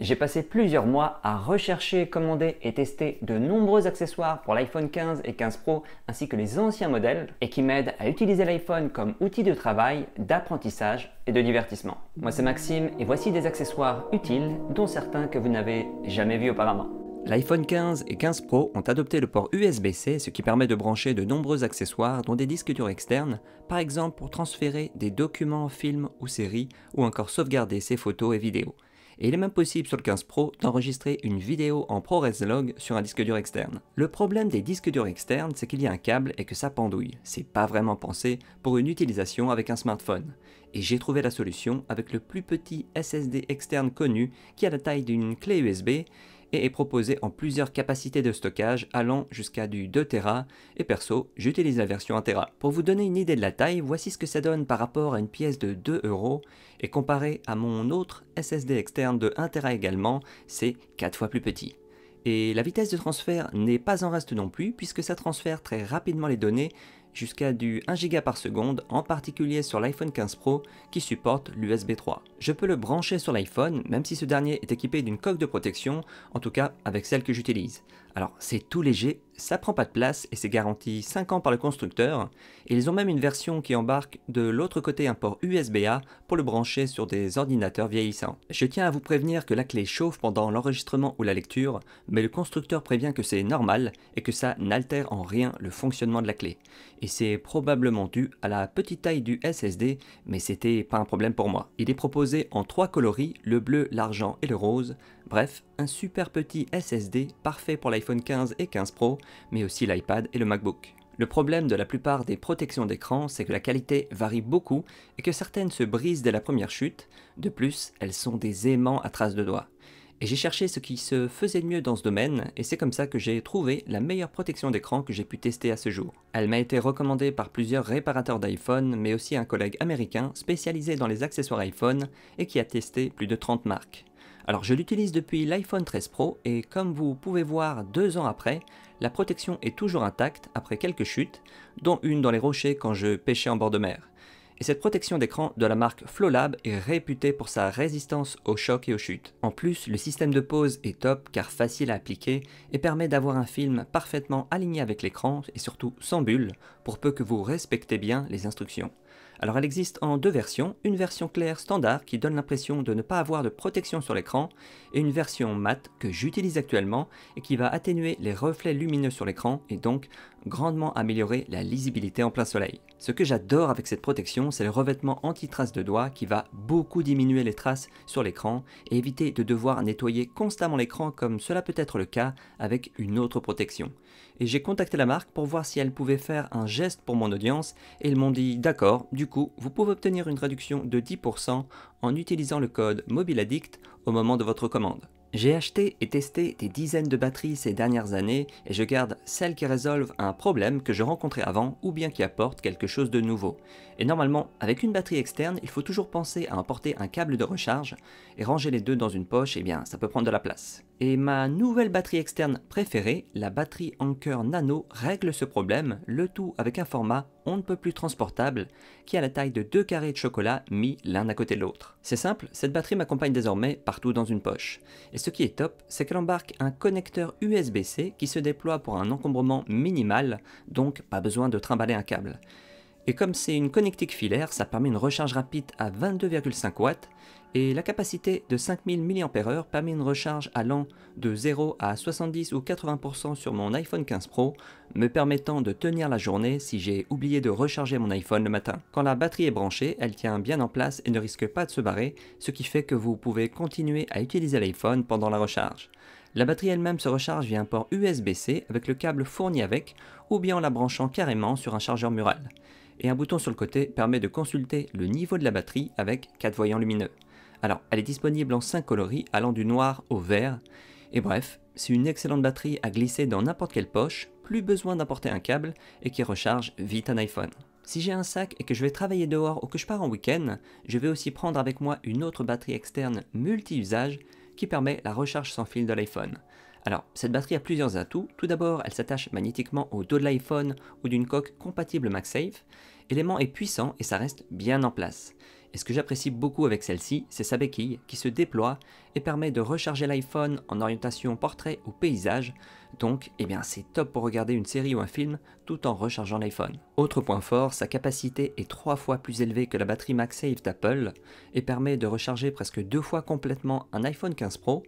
J'ai passé plusieurs mois à rechercher, commander et tester de nombreux accessoires pour l'iPhone 15 et 15 Pro ainsi que les anciens modèles et qui m'aident à utiliser l'iPhone comme outil de travail, d'apprentissage et de divertissement. Moi c'est Maxime et voici des accessoires utiles dont certains que vous n'avez jamais vus auparavant. L'iPhone 15 et 15 Pro ont adopté le port USB-C, ce qui permet de brancher de nombreux accessoires, dont des disques durs externes, par exemple pour transférer des documents, films ou séries, ou encore sauvegarder ses photos et vidéos et il est même possible sur le 15 Pro d'enregistrer une vidéo en ProRes sur un disque dur externe. Le problème des disques durs externes, c'est qu'il y a un câble et que ça pendouille. C'est pas vraiment pensé pour une utilisation avec un smartphone. Et j'ai trouvé la solution avec le plus petit SSD externe connu qui a la taille d'une clé USB et est proposé en plusieurs capacités de stockage allant jusqu'à du 2 Tera et perso, j'utilise la version 1 Tera. Pour vous donner une idée de la taille, voici ce que ça donne par rapport à une pièce de 2 euros et comparé à mon autre SSD externe de 1 Tera également, c'est 4 fois plus petit. Et la vitesse de transfert n'est pas en reste non plus puisque ça transfère très rapidement les données jusqu'à du 1 Giga par seconde, en particulier sur l'iPhone 15 Pro qui supporte l'USB 3. Je peux le brancher sur l'iPhone, même si ce dernier est équipé d'une coque de protection, en tout cas avec celle que j'utilise. Alors c'est tout léger, ça prend pas de place et c'est garanti 5 ans par le constructeur, et ils ont même une version qui embarque de l'autre côté un port USB-A pour le brancher sur des ordinateurs vieillissants. Je tiens à vous prévenir que la clé chauffe pendant l'enregistrement ou la lecture, mais le constructeur prévient que c'est normal et que ça n'altère en rien le fonctionnement de la clé. Et c'est probablement dû à la petite taille du SSD, mais c'était pas un problème pour moi. Il est proposé en trois coloris, le bleu, l'argent et le rose, Bref, un super petit SSD parfait pour l'iPhone 15 et 15 Pro, mais aussi l'iPad et le MacBook. Le problème de la plupart des protections d'écran, c'est que la qualité varie beaucoup et que certaines se brisent dès la première chute. De plus, elles sont des aimants à traces de doigts. Et j'ai cherché ce qui se faisait de mieux dans ce domaine, et c'est comme ça que j'ai trouvé la meilleure protection d'écran que j'ai pu tester à ce jour. Elle m'a été recommandée par plusieurs réparateurs d'iPhone, mais aussi un collègue américain spécialisé dans les accessoires iPhone et qui a testé plus de 30 marques. Alors je l'utilise depuis l'iPhone 13 Pro et comme vous pouvez voir deux ans après, la protection est toujours intacte après quelques chutes, dont une dans les rochers quand je pêchais en bord de mer. Et cette protection d'écran de la marque Flowlab est réputée pour sa résistance aux chocs et aux chutes. En plus, le système de pose est top car facile à appliquer et permet d'avoir un film parfaitement aligné avec l'écran et surtout sans bulle, pour peu que vous respectez bien les instructions. Alors elle existe en deux versions, une version claire standard qui donne l'impression de ne pas avoir de protection sur l'écran, et une version mat que j'utilise actuellement et qui va atténuer les reflets lumineux sur l'écran et donc grandement améliorer la lisibilité en plein soleil. Ce que j'adore avec cette protection, c'est le revêtement anti-traces de doigts qui va beaucoup diminuer les traces sur l'écran et éviter de devoir nettoyer constamment l'écran comme cela peut être le cas avec une autre protection et j'ai contacté la marque pour voir si elle pouvait faire un geste pour mon audience et ils m'ont dit d'accord, du coup, vous pouvez obtenir une réduction de 10% en utilisant le code MobileAddict au moment de votre commande. J'ai acheté et testé des dizaines de batteries ces dernières années et je garde celles qui résolvent un problème que je rencontrais avant ou bien qui apportent quelque chose de nouveau. Et normalement, avec une batterie externe, il faut toujours penser à emporter un câble de recharge et ranger les deux dans une poche, et eh bien ça peut prendre de la place. Et ma nouvelle batterie externe préférée, la batterie Anker Nano, règle ce problème, le tout avec un format on ne peut plus transportable qui a la taille de deux carrés de chocolat mis l'un à côté de l'autre. C'est simple, cette batterie m'accompagne désormais partout dans une poche ce qui est top, c'est qu'elle embarque un connecteur USB-C qui se déploie pour un encombrement minimal, donc pas besoin de trimballer un câble. Et comme c'est une connectique filaire, ça permet une recharge rapide à 22,5 watts et la capacité de 5000 mAh permet une recharge allant de 0 à 70 ou 80% sur mon iPhone 15 Pro, me permettant de tenir la journée si j'ai oublié de recharger mon iPhone le matin. Quand la batterie est branchée, elle tient bien en place et ne risque pas de se barrer, ce qui fait que vous pouvez continuer à utiliser l'iPhone pendant la recharge. La batterie elle-même se recharge via un port USB-C avec le câble fourni avec, ou bien en la branchant carrément sur un chargeur mural et un bouton sur le côté permet de consulter le niveau de la batterie avec 4 voyants lumineux. Alors, elle est disponible en 5 coloris allant du noir au vert, et bref, c'est une excellente batterie à glisser dans n'importe quelle poche, plus besoin d'apporter un câble et qui recharge vite un iPhone. Si j'ai un sac et que je vais travailler dehors ou que je pars en week-end, je vais aussi prendre avec moi une autre batterie externe multi-usage qui permet la recharge sans fil de l'iPhone. Alors, cette batterie a plusieurs atouts. Tout d'abord, elle s'attache magnétiquement au dos de l'iPhone ou d'une coque compatible MagSafe. l'élément est puissant et ça reste bien en place. Et ce que j'apprécie beaucoup avec celle-ci, c'est sa béquille qui se déploie et permet de recharger l'iPhone en orientation portrait ou paysage, donc eh bien c'est top pour regarder une série ou un film tout en rechargeant l'iPhone. Autre point fort, sa capacité est trois fois plus élevée que la batterie MagSafe d'Apple et permet de recharger presque deux fois complètement un iPhone 15 Pro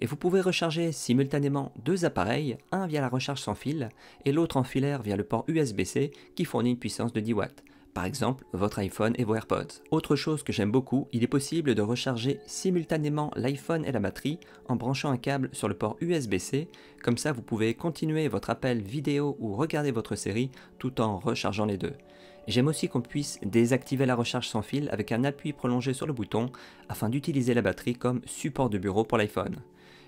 et vous pouvez recharger simultanément deux appareils, un via la recharge sans fil et l'autre en filaire via le port USB-C qui fournit une puissance de 10 watts par exemple votre iPhone et vos AirPods. Autre chose que j'aime beaucoup, il est possible de recharger simultanément l'iPhone et la batterie en branchant un câble sur le port USB-C, comme ça vous pouvez continuer votre appel vidéo ou regarder votre série tout en rechargeant les deux. J'aime aussi qu'on puisse désactiver la recharge sans fil avec un appui prolongé sur le bouton afin d'utiliser la batterie comme support de bureau pour l'iPhone.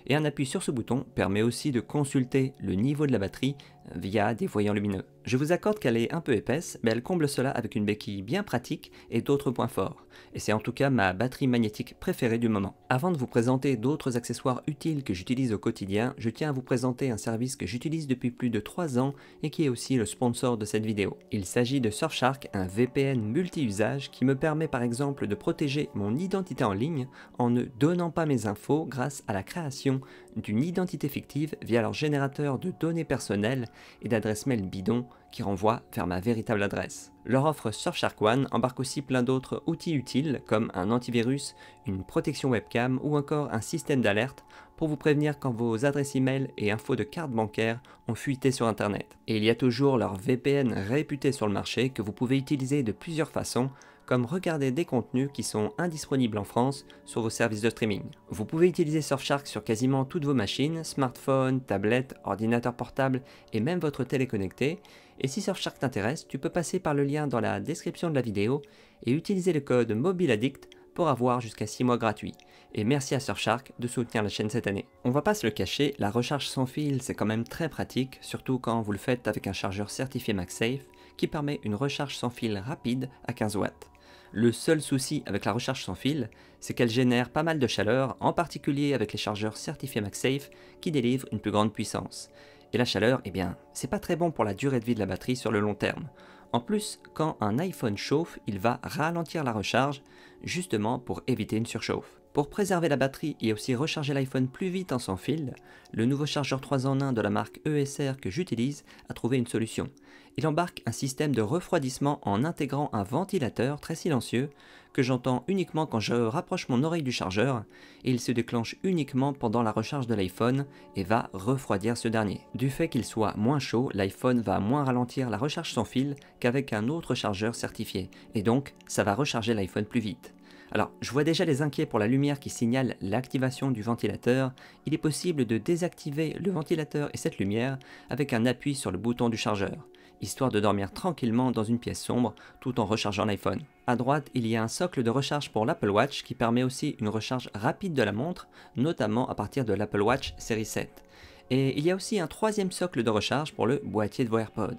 Et un appui sur ce bouton permet aussi de consulter le niveau de la batterie via des voyants lumineux. Je vous accorde qu'elle est un peu épaisse, mais elle comble cela avec une béquille bien pratique et d'autres points forts, et c'est en tout cas ma batterie magnétique préférée du moment. Avant de vous présenter d'autres accessoires utiles que j'utilise au quotidien, je tiens à vous présenter un service que j'utilise depuis plus de 3 ans et qui est aussi le sponsor de cette vidéo. Il s'agit de Surfshark, un VPN multi-usage qui me permet par exemple de protéger mon identité en ligne en ne donnant pas mes infos grâce à la création d'une identité fictive via leur générateur de données personnelles et d'adresses mail bidon qui renvoient vers ma véritable adresse. Leur offre Surfshark One embarque aussi plein d'autres outils utiles comme un antivirus, une protection webcam ou encore un système d'alerte pour vous prévenir quand vos adresses email et infos de carte bancaire ont fuité sur internet. Et il y a toujours leur VPN réputé sur le marché que vous pouvez utiliser de plusieurs façons comme regarder des contenus qui sont indisponibles en France sur vos services de streaming. Vous pouvez utiliser Surfshark sur quasiment toutes vos machines, smartphones, tablettes, ordinateurs portables et même votre téléconnecté, Et si Surfshark t'intéresse, tu peux passer par le lien dans la description de la vidéo et utiliser le code MobileAddict pour avoir jusqu'à 6 mois gratuits. Et merci à Surfshark de soutenir la chaîne cette année. On va pas se le cacher, la recharge sans fil c'est quand même très pratique, surtout quand vous le faites avec un chargeur certifié MagSafe qui permet une recharge sans fil rapide à 15 watts. Le seul souci avec la recharge sans fil, c'est qu'elle génère pas mal de chaleur, en particulier avec les chargeurs certifiés MagSafe qui délivrent une plus grande puissance. Et la chaleur, eh bien, c'est pas très bon pour la durée de vie de la batterie sur le long terme. En plus, quand un iPhone chauffe, il va ralentir la recharge, justement pour éviter une surchauffe. Pour préserver la batterie et aussi recharger l'iPhone plus vite en sans fil, le nouveau chargeur 3 en 1 de la marque ESR que j'utilise a trouvé une solution. Il embarque un système de refroidissement en intégrant un ventilateur très silencieux que j'entends uniquement quand je rapproche mon oreille du chargeur et il se déclenche uniquement pendant la recharge de l'iPhone et va refroidir ce dernier. Du fait qu'il soit moins chaud, l'iPhone va moins ralentir la recharge sans fil qu'avec un autre chargeur certifié et donc ça va recharger l'iPhone plus vite. Alors, je vois déjà les inquiets pour la lumière qui signale l'activation du ventilateur. Il est possible de désactiver le ventilateur et cette lumière avec un appui sur le bouton du chargeur, histoire de dormir tranquillement dans une pièce sombre tout en rechargeant l'iPhone. À droite, il y a un socle de recharge pour l'Apple Watch qui permet aussi une recharge rapide de la montre, notamment à partir de l'Apple Watch série 7. Et il y a aussi un troisième socle de recharge pour le boîtier de vos AirPods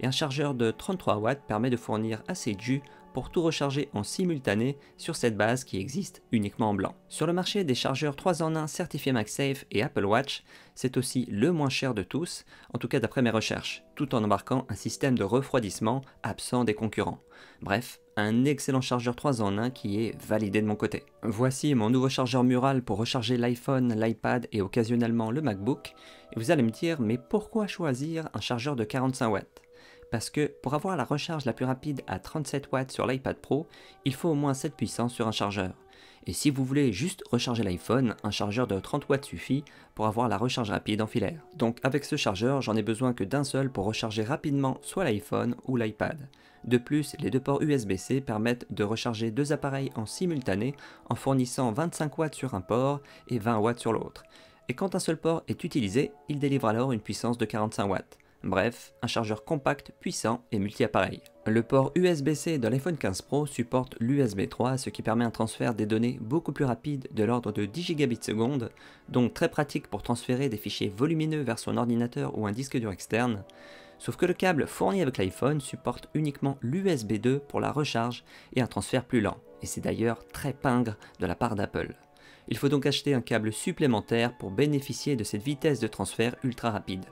et un chargeur de 33 watts permet de fournir assez de jus pour tout recharger en simultané sur cette base qui existe uniquement en blanc. Sur le marché des chargeurs 3 en 1 certifiés MagSafe et Apple Watch, c'est aussi le moins cher de tous, en tout cas d'après mes recherches, tout en embarquant un système de refroidissement absent des concurrents. Bref, un excellent chargeur 3 en 1 qui est validé de mon côté. Voici mon nouveau chargeur mural pour recharger l'iPhone, l'iPad et occasionnellement le MacBook, et vous allez me dire mais pourquoi choisir un chargeur de 45 watts parce que pour avoir la recharge la plus rapide à 37 watts sur l'iPad Pro, il faut au moins cette puissance sur un chargeur. Et si vous voulez juste recharger l'iPhone, un chargeur de 30 watts suffit pour avoir la recharge rapide en filaire. Donc avec ce chargeur, j'en ai besoin que d'un seul pour recharger rapidement soit l'iPhone ou l'iPad. De plus, les deux ports USB-C permettent de recharger deux appareils en simultané en fournissant 25 watts sur un port et 20 watts sur l'autre. Et quand un seul port est utilisé, il délivre alors une puissance de 45 watts. Bref, un chargeur compact, puissant et multi-appareil. Le port USB-C de l'iPhone 15 Pro supporte l'USB 3, ce qui permet un transfert des données beaucoup plus rapide de l'ordre de 10 gigabits/seconde, donc très pratique pour transférer des fichiers volumineux vers son ordinateur ou un disque dur externe. Sauf que le câble fourni avec l'iPhone supporte uniquement l'USB 2 pour la recharge et un transfert plus lent, et c'est d'ailleurs très pingre de la part d'Apple. Il faut donc acheter un câble supplémentaire pour bénéficier de cette vitesse de transfert ultra rapide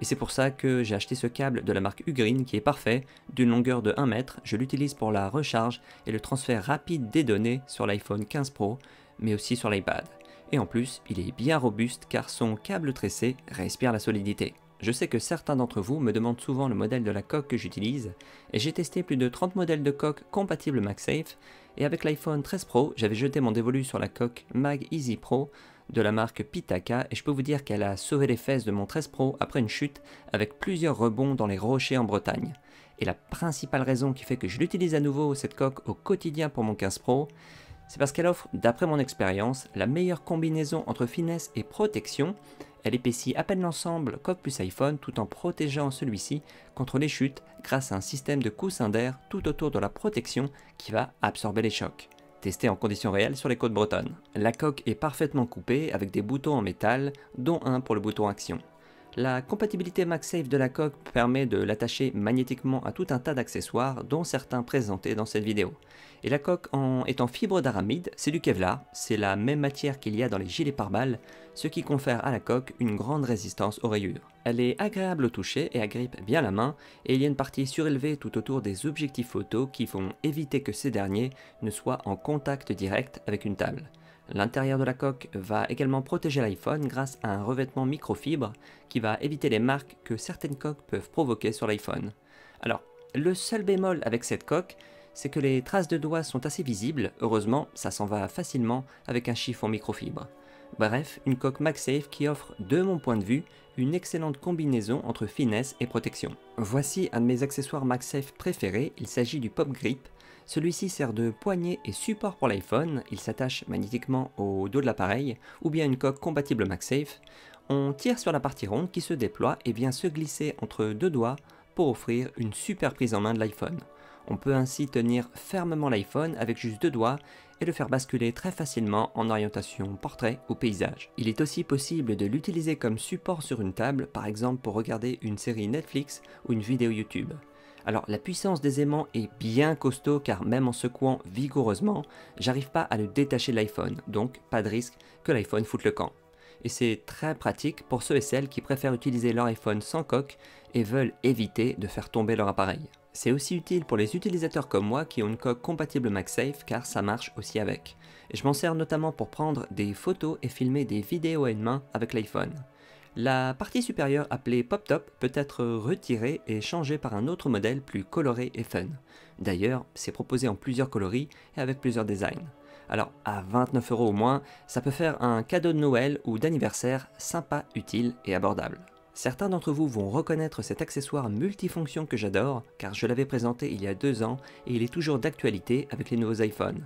et c'est pour ça que j'ai acheté ce câble de la marque Ugreen qui est parfait, d'une longueur de 1 mètre, je l'utilise pour la recharge et le transfert rapide des données sur l'iPhone 15 Pro, mais aussi sur l'iPad. Et en plus, il est bien robuste car son câble tressé respire la solidité. Je sais que certains d'entre vous me demandent souvent le modèle de la coque que j'utilise, et j'ai testé plus de 30 modèles de coque compatibles MagSafe, et avec l'iPhone 13 Pro, j'avais jeté mon dévolu sur la coque Mag Easy Pro de la marque Pitaka et je peux vous dire qu'elle a sauvé les fesses de mon 13 Pro après une chute avec plusieurs rebonds dans les rochers en Bretagne. Et la principale raison qui fait que je l'utilise à nouveau cette coque au quotidien pour mon 15 Pro, c'est parce qu'elle offre, d'après mon expérience, la meilleure combinaison entre finesse et protection. Elle épaissit à peine l'ensemble coque plus iPhone tout en protégeant celui-ci contre les chutes grâce à un système de coussin d'air tout autour de la protection qui va absorber les chocs. Testé en conditions réelles sur les côtes bretonnes, la coque est parfaitement coupée avec des boutons en métal, dont un pour le bouton action. La compatibilité MagSafe de la coque permet de l'attacher magnétiquement à tout un tas d'accessoires dont certains présentés dans cette vidéo. Et la coque en étant fibre d'aramide, c'est du Kevlar, c'est la même matière qu'il y a dans les gilets pare-balles, ce qui confère à la coque une grande résistance aux rayures. Elle est agréable au toucher et agrippe bien la main, et il y a une partie surélevée tout autour des objectifs photo qui vont éviter que ces derniers ne soient en contact direct avec une table. L'intérieur de la coque va également protéger l'iPhone grâce à un revêtement microfibre qui va éviter les marques que certaines coques peuvent provoquer sur l'iPhone. Alors, le seul bémol avec cette coque, c'est que les traces de doigts sont assez visibles, heureusement ça s'en va facilement avec un chiffon microfibre. Bref, une coque MagSafe qui offre, de mon point de vue, une excellente combinaison entre finesse et protection. Voici un de mes accessoires MagSafe préférés, il s'agit du Pop Grip. Celui-ci sert de poignée et support pour l'iPhone, il s'attache magnétiquement au dos de l'appareil ou bien une coque compatible MagSafe. On tire sur la partie ronde qui se déploie et vient se glisser entre deux doigts pour offrir une super prise en main de l'iPhone. On peut ainsi tenir fermement l'iPhone avec juste deux doigts et le faire basculer très facilement en orientation portrait ou paysage. Il est aussi possible de l'utiliser comme support sur une table, par exemple pour regarder une série Netflix ou une vidéo YouTube. Alors la puissance des aimants est bien costaud car même en secouant vigoureusement, j'arrive pas à le détacher de l'iPhone, donc pas de risque que l'iPhone foute le camp. Et c'est très pratique pour ceux et celles qui préfèrent utiliser leur iPhone sans coque et veulent éviter de faire tomber leur appareil. C'est aussi utile pour les utilisateurs comme moi qui ont une coque compatible MagSafe car ça marche aussi avec. Et je m'en sers notamment pour prendre des photos et filmer des vidéos à une main avec l'iPhone. La partie supérieure appelée pop-top peut être retirée et changée par un autre modèle plus coloré et fun. D'ailleurs, c'est proposé en plusieurs coloris et avec plusieurs designs. Alors à 29 euros au moins, ça peut faire un cadeau de Noël ou d'anniversaire sympa, utile et abordable. Certains d'entre vous vont reconnaître cet accessoire multifonction que j'adore, car je l'avais présenté il y a deux ans et il est toujours d'actualité avec les nouveaux iPhones.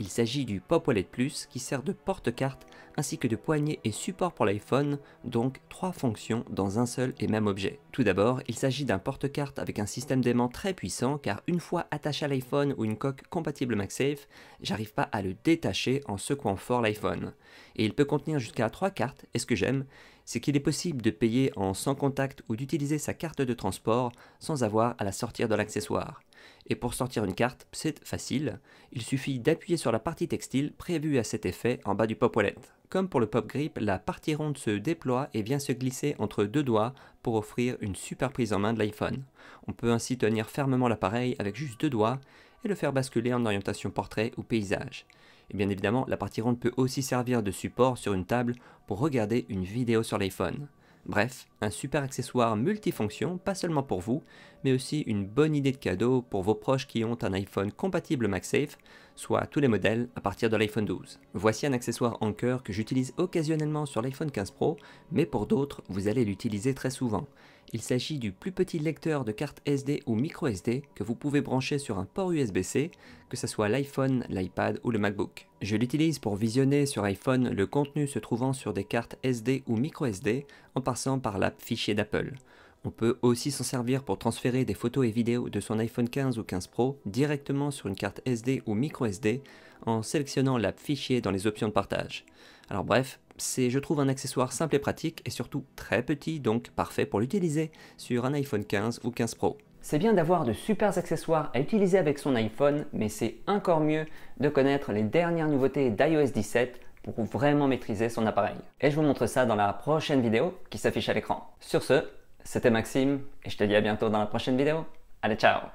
Il s'agit du Pop Plus qui sert de porte-carte ainsi que de poignée et support pour l'iPhone, donc trois fonctions dans un seul et même objet. Tout d'abord, il s'agit d'un porte-carte avec un système d'aimant très puissant car une fois attaché à l'iPhone ou une coque compatible MagSafe, j'arrive pas à le détacher en secouant fort l'iPhone. Et il peut contenir jusqu'à trois cartes et ce que j'aime, c'est qu'il est possible de payer en sans contact ou d'utiliser sa carte de transport sans avoir à la sortir de l'accessoire. Et pour sortir une carte, c'est facile, il suffit d'appuyer sur la partie textile prévue à cet effet en bas du pop wallet. Comme pour le pop grip, la partie ronde se déploie et vient se glisser entre deux doigts pour offrir une super prise en main de l'iPhone. On peut ainsi tenir fermement l'appareil avec juste deux doigts et le faire basculer en orientation portrait ou paysage. Et bien évidemment, la partie ronde peut aussi servir de support sur une table pour regarder une vidéo sur l'iPhone. Bref, un super accessoire multifonction, pas seulement pour vous, mais aussi une bonne idée de cadeau pour vos proches qui ont un iPhone compatible MagSafe, soit tous les modèles à partir de l'iPhone 12. Voici un accessoire en que j'utilise occasionnellement sur l'iPhone 15 Pro, mais pour d'autres, vous allez l'utiliser très souvent. Il s'agit du plus petit lecteur de carte SD ou micro SD que vous pouvez brancher sur un port USB-C, que ce soit l'iPhone, l'iPad ou le MacBook. Je l'utilise pour visionner sur iPhone le contenu se trouvant sur des cartes SD ou micro SD en passant par l'app fichier d'Apple. On peut aussi s'en servir pour transférer des photos et vidéos de son iPhone 15 ou 15 Pro directement sur une carte SD ou micro SD en sélectionnant l'app fichier dans les options de partage. Alors bref, c'est je trouve un accessoire simple et pratique et surtout très petit donc parfait pour l'utiliser sur un iPhone 15 ou 15 Pro. C'est bien d'avoir de super accessoires à utiliser avec son iPhone, mais c'est encore mieux de connaître les dernières nouveautés d'iOS 17 pour vraiment maîtriser son appareil. Et je vous montre ça dans la prochaine vidéo qui s'affiche à l'écran. Sur ce, c'était Maxime et je te dis à bientôt dans la prochaine vidéo. Allez, ciao